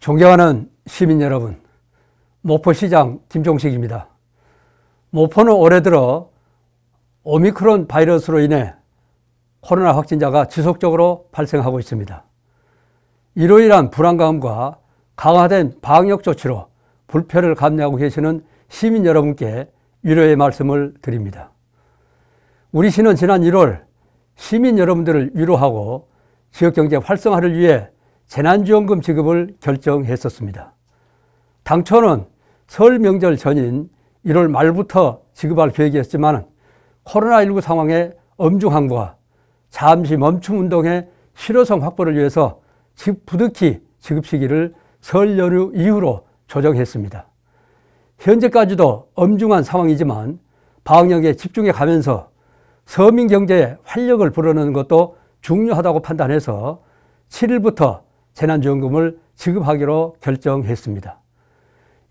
존경하는 시민 여러분, 모포시장 김종식입니다. 모포는 올해 들어 오미크론 바이러스로 인해 코로나 확진자가 지속적으로 발생하고 있습니다. 이로 인한 불안감과 강화된 방역 조치로 불편을 감내하고 계시는 시민 여러분께 위로의 말씀을 드립니다. 우리 시는 지난 1월 시민 여러분들을 위로하고 지역경제 활성화를 위해 재난지원금 지급을 결정했었습니다. 당초는 설 명절 전인 1월 말부터 지급할 계획이었지만 코로나19 상황의 엄중 항구 잠시 멈춤 운동의 실효성 확보를 위해서 부득히 지급 시기를 설 연휴 이후로 조정했습니다. 현재까지도 엄중한 상황이지만 방역에 집중해 가면서 서민 경제에 활력을 불어넣는 것도 중요하다고 판단해서 7일부터 재난지원금을 지급하기로 결정했습니다.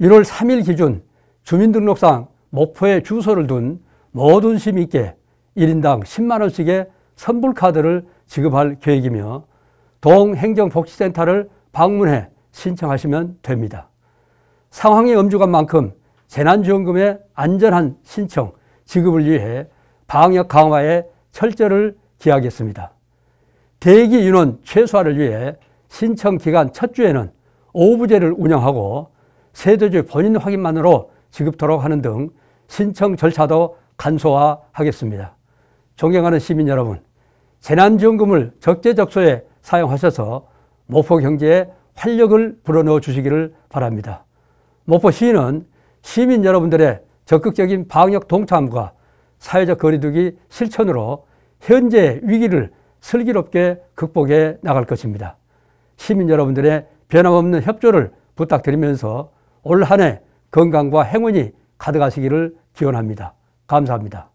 1월 3일 기준 주민등록상 목포에 주소를 둔 모든 시민 께 1인당 10만원씩의 선불카드를 지급할 계획이며 동행정복지센터를 방문해 신청하시면 됩니다. 상황이 엄중한 만큼 재난지원금의 안전한 신청, 지급을 위해 방역 강화에 철저를 기하겠습니다. 대기 인원 최소화를 위해 신청 기간 첫 주에는 오부제를 운영하고 세대주의 본인 확인만으로 지급토록 하는 등 신청 절차도 간소화하겠습니다. 존경하는 시민 여러분, 재난지원금을 적재적소에 사용하셔서 목포 경제에 활력을 불어넣어 주시기를 바랍니다. 목포시는 시민 여러분들의 적극적인 방역 동참과 사회적 거리두기 실천으로 현재의 위기를 슬기롭게 극복해 나갈 것입니다. 시민 여러분들의 변함없는 협조를 부탁드리면서 올 한 해 건강과 행운이 가득하시기를 기원합니다. 감사합니다.